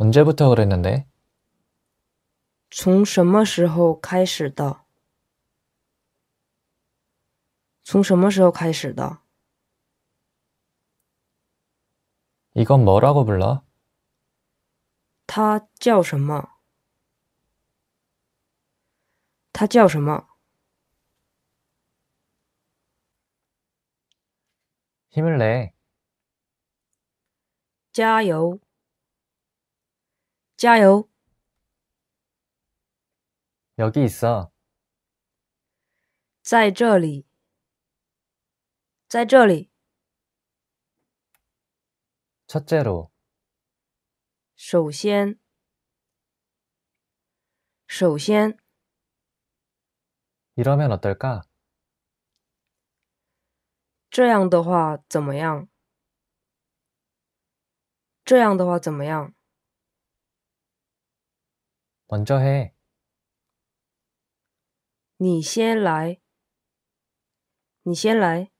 언제부터 그랬는데? 从什么时候开始的?从什么时候开始的? 이건 뭐라고 불러? 他叫什么?他叫什么? 힘을 내. 加油!加油。여기있 어。 在这里。在这里。첫째 로。 首先。首先。이러면어떨 까？ 这样的话怎么样？这样的话怎么样？먼저 해。 你先来。你先来。